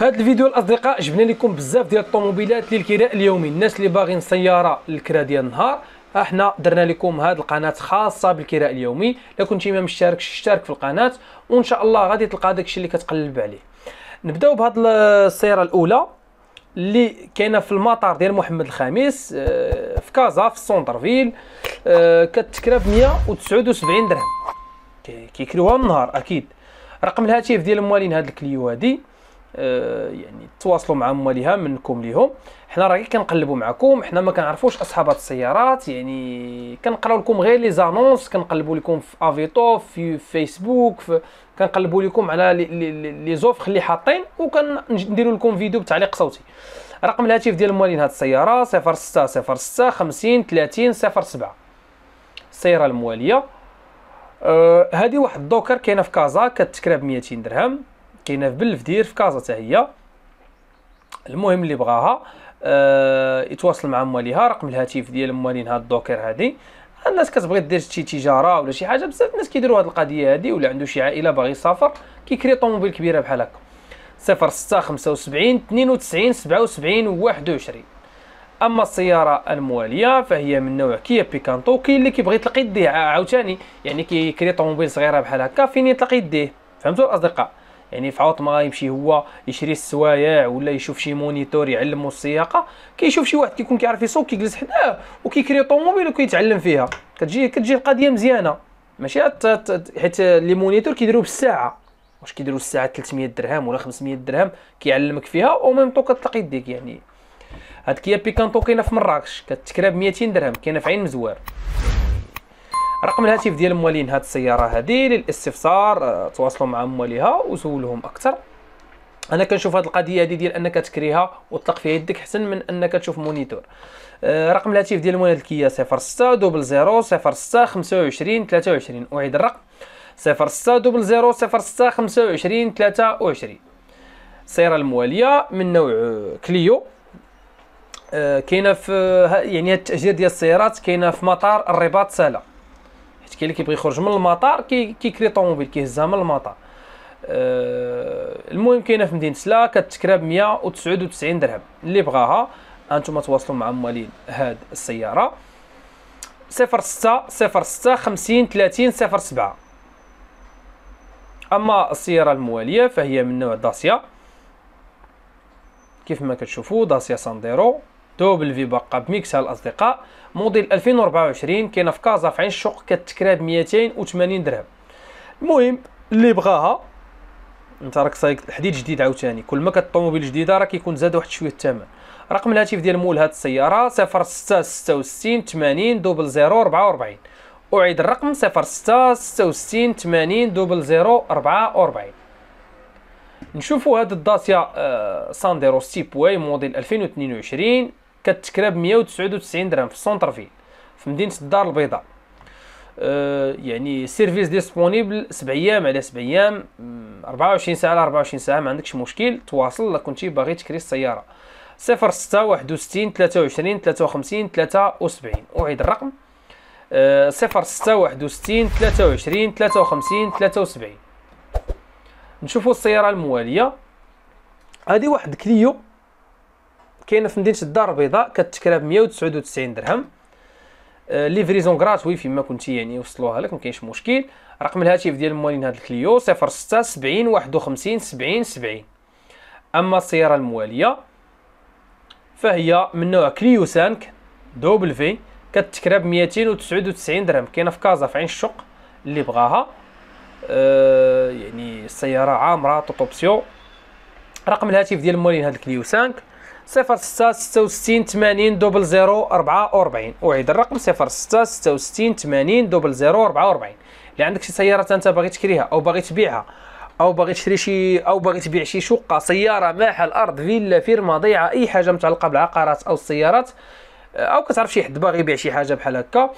في هذا الفيديو الاصدقاء جبنا لكم بزاف ديال الطوموبيلات للكراء اليومي الناس اللي باغين سياره للكراء ديال النهار احنا درنا لكم هذه القناه خاصه بالكراء اليومي الا كنت ما مشتركش اشترك في القناه وان شاء الله غادي تلقى داكشي اللي كتقلب عليه نبداو بهاد السياره الاولى اللي كاينه في المطار ديال محمد الخامس آه، في كازا في السونترفيل آه، كتكرا ب 179 درهم كيكروها النهار اكيد رقم الهاتف ديال موالين هاد الكليو هادي آه، يعني تواصلوا مع مواليها منكم ليهم حنا راه كنقلبوا معكم حنا ما كنعرفوش اصحاب السيارات يعني كنقراو لكم غير لي زانونس كنقلبوا لكم في افيتو في فيسبوك في كنقلبوا لكم على لي زوفر اللي حاطين وكنديروا لكم فيديو بتعليق صوتي رقم الهاتف ديال موالين هاد السياره 06 06 50 30 07 السياره المواليه آه، هذه أه واحد الدوكر كاينه في كازا كتكرا ب 200 درهم كاينه في بلفدير في كازا حتى هي المهم اللي بغاها آه، يتواصل مع مواليها رقم الهاتف ديال موالين هاد الدوكر هادي الناس كتبغي دير شي تجاره ولا شي حاجه بزاف الناس كيديروا هاد القضيه هادي ولا عنده شي عائله باغي يسافر كيكري طوموبيل كبيره بحال هكا 06 75 92 77 21 اما السياره المواليه فهي من نوع كيا بيكانتو كاين اللي كيبغي يطلق يديه عاوتاني يعني كيكري طوموبيل صغيره بحال هكا فين يطلق يديه فهمتوا الاصدقاء يعني في عوض ما يمشي هو يشري السوايع ولا يشوف شي مونيتور يعلمو السياقه كيشوف شي واحد كيكون كيعرف يسوق كيجلس حداه وكيكري طوموبيل وكيتعلم فيها كتجي كتجي القضيه مزيانه ماشي حيت لي مونيتور كيديروا بالساعه واش كيديروا الساعه 300 درهم ولا 500 درهم كيعلمك فيها او ميم طو كتلقى يديك يعني هاد كيا بيكانتو كاينه في مراكش كتكرا ب 200 درهم كاينه في عين مزوار رقم الهاتف ديال موالين هذه السياره هذه للاستفسار آه، تواصلوا مع مواليها وسولهم اكثر انا كنشوف هذه القضيه هذه ديال انك تكريها وتطلق فيها يدك حسن من انك تشوف مونيتور آه رقم الهاتف ديال موالين الكيا 06 دوبل 0 06 25 23 اعيد الرقم 06 دوبل 0 06 25 23 السياره المواليه من نوع آه، كليو آه، كاينه في يعني التاجير ديال السيارات كاينه في مطار الرباط ساله حيت كاين اللي كيبغي يخرج من المطار كيكري طوموبيل كيهزها من المطار أه، المهم كاينه في مدينه سلا كتكرا ب 199 درهم اللي بغاها انتم تواصلوا مع موالين هاد السياره 06 06 50 30 07 اما السياره المواليه فهي من نوع داسيا كيف ما كتشوفوا داسيا سانديرو دوبل في باقه بميكس الاصدقاء موديل 2024 كاينه في كازا في عين الشوق كتكرا ب 280 درهم المهم اللي بغاها انت راك صايك حديد جديد عاوتاني كل ما كانت الطوموبيل جديده راه كيكون زاد واحد شويه الثمن رقم الهاتف ديال مول هاد السياره 0666 80 دوبل 0 44 اعيد الرقم 0666 80 دوبل 0 44 نشوفوا هاد الداسيا ساندرو ستيب واي موديل 2022 كتكرا ب 199 درهم في السونتر فيل في مدينه الدار البيضاء أه، يعني سيرفيس ديسبونيبل 7 ايام على 7 ايام 24 ساعه على 24 ساعه ما عندكش مشكل تواصل الا كنتي باغي تكري السياره 06 61 23 53 73 اعيد الرقم أه 06 61 23 53 73 نشوفوا السياره المواليه هذه واحد كليو كاينه في مدينه الدار البيضاء كتكرا ب 199 درهم آه ليفريزون غراتوي فيما كنتي يعني وصلوها لك ما كاينش مشكل رقم الهاتف ديال الموالين هذا الكليو 06 70 51 70 70 اما السياره المواليه فهي من نوع كليو سانك دوبل في كتكرا ب 299 درهم كاينه في كازا في عين الشق اللي بغاها أه يعني السياره عامره توطوبسيون رقم الهاتف ديال الموالين هذا الكليو 5 06 66 80 00 44 أعيد الرقم 06 66 80 00 44 اللي عندك شي سيارة أنت باغي تكريها أو باغي تبيعها او باغي تشري شي او باغي تبيع شي شقه سياره محل ارض فيلا فيرما ضيعه اي حاجه متعلقه بالعقارات او السيارات او كتعرف شي حد باغي يبيع شي حاجه بحال هكا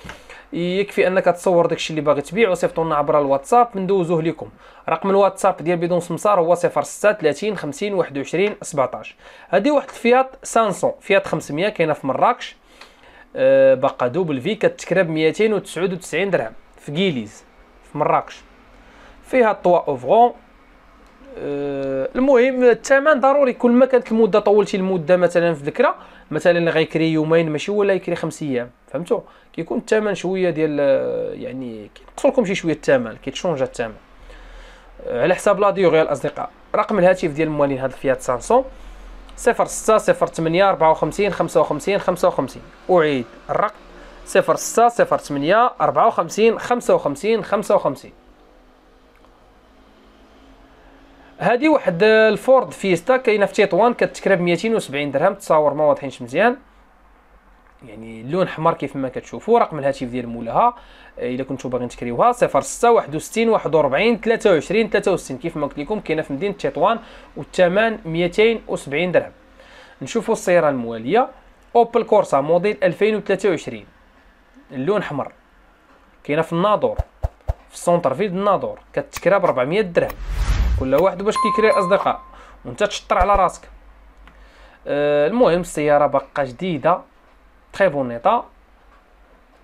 يكفي انك تصور داكشي اللي باغي تبيع وصيفطوا لنا عبر الواتساب ندوزوه لكم رقم الواتساب ديال بدون سمسار هو 06 30 50 21 17 هذه واحد الفيات 500 فيات 500 كاينه في مراكش أه، باقا دوبل في كتكرا ب 299 درهم في كيليز في مراكش فيها طوا اوفغون آه، المهم الثمن ضروري كل ما كانت المده طولتي المده مثلا في الذكرى مثلا اللي غيكري يومين ماشي هو اللي غيكري خمس ايام فهمتوا كيكون الثمن شويه ديال آه، يعني كينقص لكم شي شويه الثمن كيتشونج الثمن آه، على حساب لا ديوغي الاصدقاء رقم الهاتف ديال الموالين هذا فيات سانسون 06 08 54 55 55 اعيد الرقم 06 08 54 55 55 هذه واحد آه، الفورد فيستا كاينه في تطوان كتكرا ب 270 درهم التصاور ما واضحينش مزيان يعني اللون احمر كيف ما كتشوفوا رقم الهاتف ديال مولاها آه، الا كنتو باغيين تكريوها 06 61 41 23 63 كيف ما قلت لكم كاينه في مدينه تطوان والثمن 270 درهم نشوفوا السياره المواليه اوبل كورسا موديل 2023 اللون احمر كاينه في الناظور في السونتر فيلد الناظور كتكرا ب 400 درهم كل واحد باش كيكري اصدقاء وانت تشطر على راسك آه، المهم السياره باقا جديده تري بون ايطا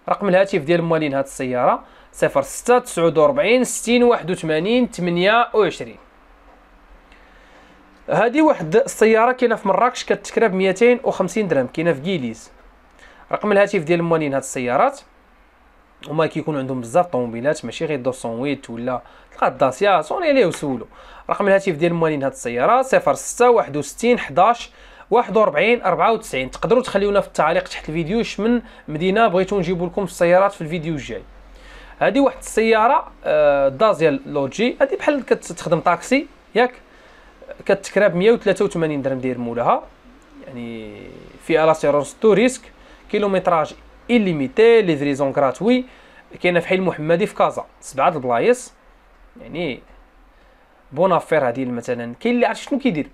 رقم الهاتف ديال موالين هاد السياره 06 49 60 81 28 هذه واحد السياره كاينه في مراكش كتكرا ب 250 درهم كاينه في كيليز رقم الهاتف ديال موالين هاد السيارات هما كيكون عندهم بزاف طوموبيلات ماشي غير 208 ولا تلقى الداسيا صوني ليه وسولو رقم الهاتف ديال موالين هاد السياره 06 61 11 41 94 تقدروا تخليونا في التعليق تحت الفيديو من مدينه بغيتو نجيبو لكم في السيارات في الفيديو الجاي هذه واحد السياره آه، دازيا لوجي هذه بحال كتخدم طاكسي ياك كتكرا ب 183 درهم ديال مولاها يعني فيها لاسيرونس تو ريسك كيلومتراج ايليميتي لي liaisons gratuits كاينه في حي المحمدي في كازا سبعه البلايص يعني بون افير هادي مثلا كاين اللي عرفت شنو كيدير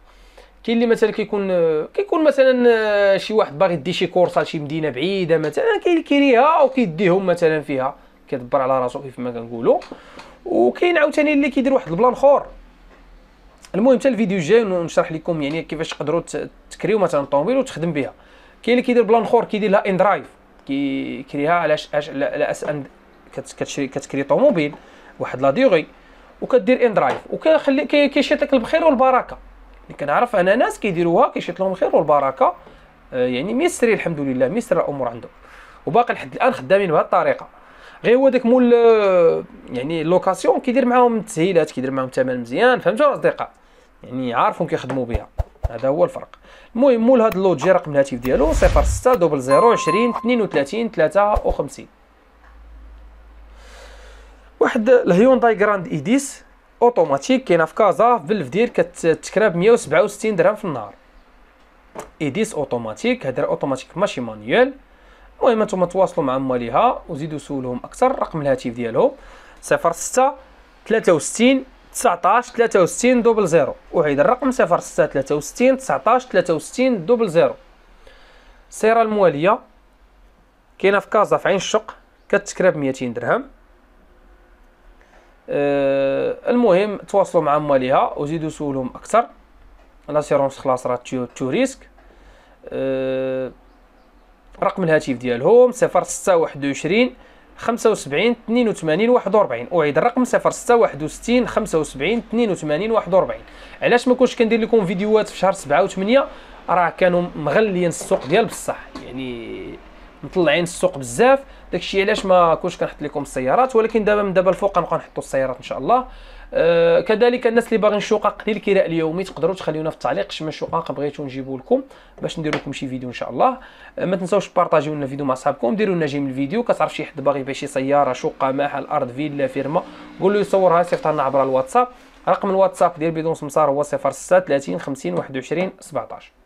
كاين اللي مثلا كيكون كيكون مثلا شي واحد باغي يدي شي كورس لشي مدينه بعيده مثلا كاين اللي كيريها وكيديهم مثلا فيها كيدبر على راسو كيف ما كنقولوا وكاين عاوتاني اللي كيدير واحد البلان اخر المهم حتى الفيديو الجاي نشرح لكم يعني كيفاش تقدروا تكريو مثلا طوموبيل وتخدم بها كاين اللي كيدير بلان اخر كيدير لها ان درايف كيكريها علاش اش اس ان كتشري كتكري طوموبيل واحد لا ديغي وكدير ان درايف وكيخلي كيشيط لك الخير والبركه اللي كنعرف انا ناس كيديروها كيشيط لهم الخير والبركه آه، يعني ميسري الحمد لله ميسر الامور عنده وباقي لحد الان خدامين بهذه الطريقه غير هو داك مول آه، يعني لوكاسيون كيدير معاهم التسهيلات كيدير معاهم ثمن مزيان فهمتوا اصدقاء يعني عارفهم كيخدموا بها هذا هو الفرق المهم مول هذا جي رقم الهاتف ديالو 06 دوبل 0 20 32 53 واحد الهيونداي جراند ايديس اوتوماتيك كاينه في كازا في الفدير كتكرا ب 167 درهم في النهار ايديس اوتوماتيك هضره اوتوماتيك ماشي مانيوال المهم انتم تواصلوا مع مواليها وزيدوا سولهم اكثر رقم الهاتف ديالهم 06 63 19 63 دوبل زيرو أعيد الرقم 06 63 19 63 دوبل زيرو السيرة الموالية كاينة في كازا في عين الشق كتكرا ب 200 درهم أه المهم تواصلوا مع مواليها وزيدوا سولهم أكثر لاسيرونس خلاص راه تو ريسك أه رقم الهاتف ديالهم 06 21 75 82 41 اعيد الرقم 06 61 75 82 41 علاش ما كنتش كندير لكم فيديوهات في شهر 7 و8 راه كانوا مغليين السوق ديال بصح يعني مطلعين السوق بزاف داكشي علاش ما كنتش كنحط لكم السيارات ولكن دابا من دابا الفوق غنبقى نحطوا السيارات ان شاء الله آه، كذلك الناس اللي باغيين شقق للكراء اليومي تقدروا تخليونا في التعليق شمن شقق بغيتو نجيبو لكم باش ندير لكم شي فيديو ان شاء الله آه، ما تنساوش بارطاجيو لنا الفيديو مع صحابكم ديروا لنا جيم من الفيديو كتعرف شي حد باغي يبيع شي سياره شقه محل ارض فيلا فيرما قول له يصورها صيفطها لنا عبر الواتساب رقم الواتساب ديال بيدون سمسار هو 06 30 50 21 17